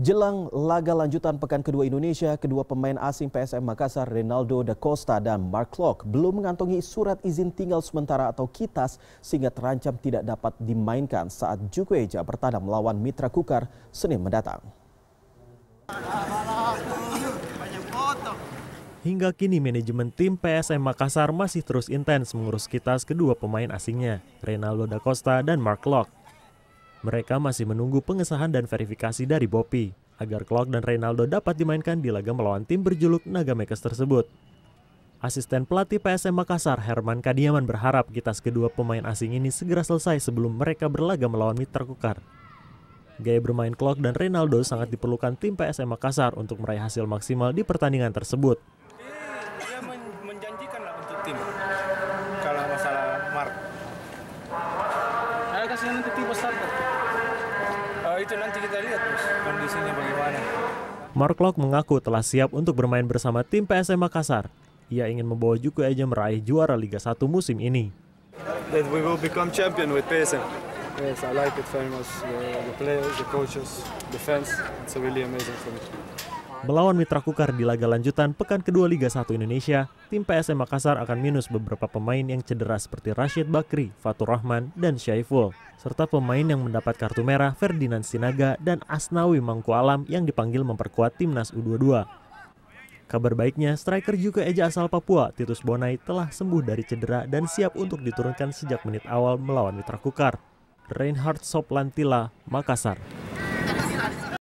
Jelang laga lanjutan pekan kedua Indonesia, kedua pemain asing PSM Makassar, Ronaldo da Costa dan Mark Klok belum mengantongi surat izin tinggal sementara atau KITAS sehingga terancam tidak dapat dimainkan saat Jukweja bertandang melawan Mitra Kukar Senin mendatang. Hingga kini manajemen tim PSM Makassar masih terus intens mengurus kitas kedua pemain asingnya, Ronaldo da Costa dan Mark Locke. Mereka masih menunggu pengesahan dan verifikasi dari Bopi agar Clock dan Reynaldo dapat dimainkan di laga melawan tim berjuluk Naga Makers tersebut. Asisten pelatih PSM Makassar Herman Kadiaman berharap kitas kedua pemain asing ini segera selesai sebelum mereka berlaga melawan Mitra Kukar. Gaya bermain Clock dan Ronaldo sangat diperlukan tim PSM Makassar untuk meraih hasil maksimal di pertandingan tersebut. nanti tiba tipo Uh, eh, Itu nanti kita lihat terus kondisinya bagaimana. Mark Lok mengaku telah siap untuk bermain bersama tim PSM Makassar. Ia ingin membawa Juku Eja meraih juara Liga 1 musim ini. That we will become champion with PSM. Yes, I like it very much. The, the players, the coaches, the fans. it's really amazing for me. Melawan Mitra Kukar di laga lanjutan pekan kedua Liga 1 Indonesia, tim PSM Makassar akan minus beberapa pemain yang cedera seperti Rashid Bakri, Fatur Rahman, dan Syaiful, serta pemain yang mendapat kartu merah Ferdinand Sinaga dan Asnawi Mangku Alam yang dipanggil memperkuat timnas U22. Kabar baiknya, striker juga Eja asal Papua, Titus Bonai, telah sembuh dari cedera dan siap untuk diturunkan sejak menit awal melawan Mitra Kukar. Reinhard Soplantila, Makassar.